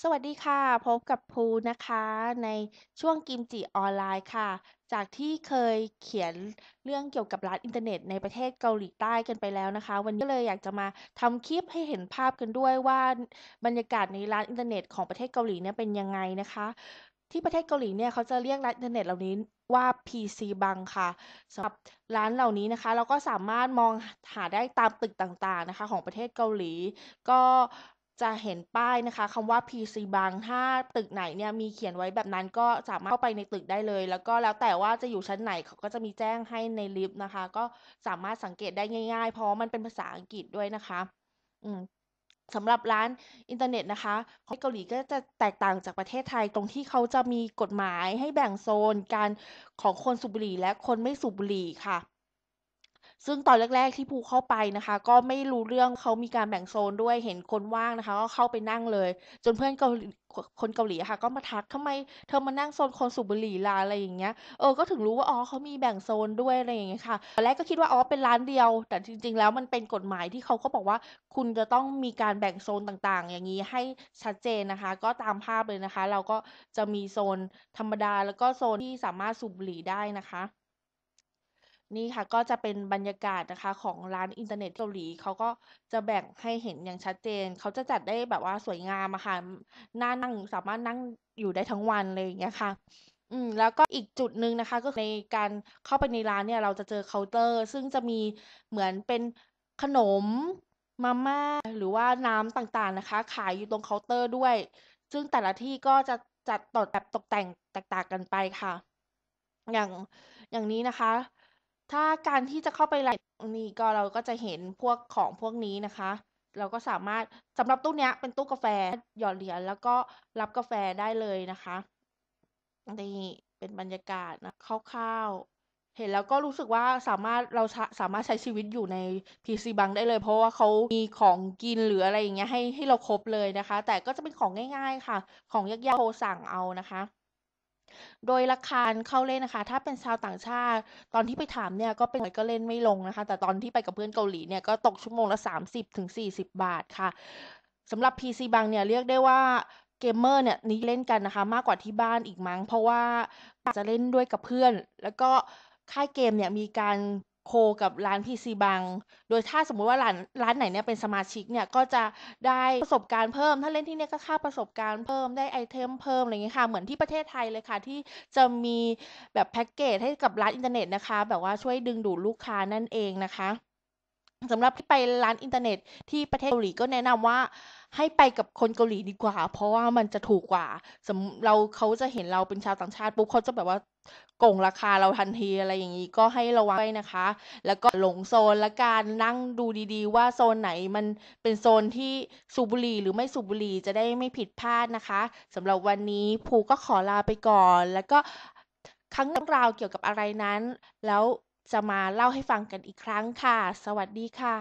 สวัสดีค่ะพบกับภูนะคะในช่วงกิมจิออนไลน์ค่ะ จากที่เคยเขียนเรื่องเกี่ยวกับร้านอินเทอร์เน็ต ในประเทศเกาหลีใต้กันไปแล้วนะคะ วันนี้ก็เลยอยากจะมาทำคลิปให้เห็นภาพกันด้วยว่าบรรยากาศในร้านอินเทอร์เน็ตของประเทศเกาหลีเนี่ยเป็นยังไงนะคะ ที่ประเทศเกาหลีเนี่ยเขาจะเรียกร้านอินเทอร์เน็ตเหล่านี้ว่า PC บังค่ะสำหรับร้านเหล่านี้นะคะ เราก็สามารถมองหาได้ตามตึกต่างๆนะคะ ของประเทศเกาหลีก็จะเห็นป้ายนะคะคำว่า PC บางถ้าตึกไหนเนี่ยมีเขียนไว้แบบนั้นก็สามารถเข้าไปในตึกได้เลย แล้วก็แล้วแต่ว่าจะอยู่ชั้นไหนเขาก็จะมีแจ้งให้ในลิฟต์นะคะ ก็สามารถสังเกตได้ง่ายๆเพราะมันเป็นภาษาอังกฤษด้วยนะคะอืมสำหรับร้านอินเทอร์เน็ตนะคะ ของเกาหลีก็จะแตกต่างจากประเทศไทยตรงที่เขาจะมีกฎหมายให้แบ่งโซน การของคนสูบบุหรี่ และคนไม่สูบบุหรี่ค่ะซึ่งตอนแรก ๆที่ภูเข้าไปนะคะ ก็ไม่รู้เรื่องเขามีการแบ่งโซนด้วย เห็นคนว่างนะคะก็เข้าไปนั่งเลย จนเพื่อนเกาหลีคนเกาหลีค่ะ ก็มาทักทำไมเธอมานั่งโซนคนสูบบุหรี่ลาะอะไรอย่างเงี้ย เออ ก็ถึงรู้ว่าอ๋อเขามีแบ่งโซนด้วยอะไรอย่างเงี้ยค่ะตอนแรกก็คิดว่าอ๋อเป็นร้านเดียว แต่จริงๆ แล้วมันเป็นกฎหมายที่เขาก็บอกว่าคุณจะต้องมีการแบ่งโซนต่างๆ อย่างนี้ให้ชัดเจนนะคะ ก็ตามภาพเลยนะคะ เราก็จะมีโซนธรรมดาแล้วก็โซนที่สามารถสูบบุหรี่ได้นะคะนี่ค่ะก็จะเป็นบรรยากาศนะคะ ของร้านอินเทอร์เน็ตเกาหลีเขาก็จะแบ่งให้เห็นอย่างชัดเจนเขาจะจัดได้แบบว่าสวยงามอะค่ะน่านั่งสามารถนั่งอยู่ได้ทั้งวันเลยอย่างเงี้ยค่ะ อืม แล้วก็อีกจุดหนึ่งนะคะ ก็ในการเข้าไปในร้านเนี่ย เราจะเจอเคาน์เตอร์ ซึ่งจะมีเหมือนเป็นขนมมาม่าหรือว่าน้ำต่าง ๆนะคะ ขายอยู่ตรงเคาน์เตอร์ด้วย ซึ่งแต่ละที่ก็จะจัดตดแบบตกแต่งแตกต่างกันไปค่ะ อย่างอย่างนี้นะคะถ้าการที่จะเข้าไปไลน์นี้ก็เราก็จะเห็นพวกของพวกนี้นะคะ เราก็สามารถสำหรับตู้นี้เป็นตู้กาแฟหยอดเหรียญแล้วก็รับกาแฟได้เลยนะคะนี่เป็นบรรยากาศนะคร่าวๆเห็นแล้วก็รู้สึกว่าสามารถเราสามารถใช้ชีวิตอยู่ใน PC บังได้เลย เพราะว่าเขามีของกินหรืออะไรอย่างเงี้ยให้ให้เราครบเลยนะคะ แต่ก็จะเป็นของง่ายๆค่ะ ของยากๆโทรสั่งเอานะคะโดยราคาเข้าเล่นนะคะถ้าเป็นชาวต่างชาติตอนที่ไปถามเนี่ยก็เป็นก็เล่นไม่ลงนะคะ แต่ตอนที่ไปกับเพื่อนเกาหลีเนี่ยก็ตกชั่วโมงละ30-40บาทค่ะสำหรับ PC บางเนี่ยเรียกได้ว่าเกมเมอร์เนี่ยนี่เล่นกันนะคะ มากกว่าที่บ้านอีกมั้งเพราะว่าจะเล่นด้วยกับเพื่อน แล้วก็ค่ายเกมเนี่ยมีการโคกับร้านพีซีบังโดยถ้าสมมุติว่าร้านร้านไหนเนี่ยเป็นสมาชิกเนี่ยก็จะได้ประสบการณ์เพิ่ม ถ้าเล่นที่เนี่ยก็ค่าประสบการณ์เพิ่ม ได้ไอเทมเพิ่มอะไรเงี้ยค่ะ เหมือนที่ประเทศไทยเลยค่ะที่จะมีแบบแพ็กเกจให้กับร้านอินเทอร์เน็ตนะคะแบบว่าช่วยดึงดูดลูกค้านั่นเองนะคะสำหรับที่ไปร้านอินเทอร์เน็ตที่ประเทศเกาหลีก็แนะนำว่า ให้ไปกับคนเกาหลีดีกว่าเพราะว่ามันจะถูกกว่าสมเราเขาจะเห็นเราเป็นชาวต่างชาติปุ๊บเขาจะแบบว่าโกงราคาเราทันทีอะไรอย่างนี้ก็ให้ระวังไว้นะคะ แล้วก็หลงโซนและการนั่งดูดีๆ ว่าโซนไหนมันเป็นโซนที่สูบบุหรี่หรือไม่สูบบุหรี่จะได้ไม่ผิดพลาดนะคะสำหรับวันนี้ภูก็ขอลาไปก่อน แล้วก็ครั้งราวเกี่ยวกับอะไรนั้น แล้วจะมาเล่าให้ฟังกันอีกครั้งค่ะ สวัสดีค่ะ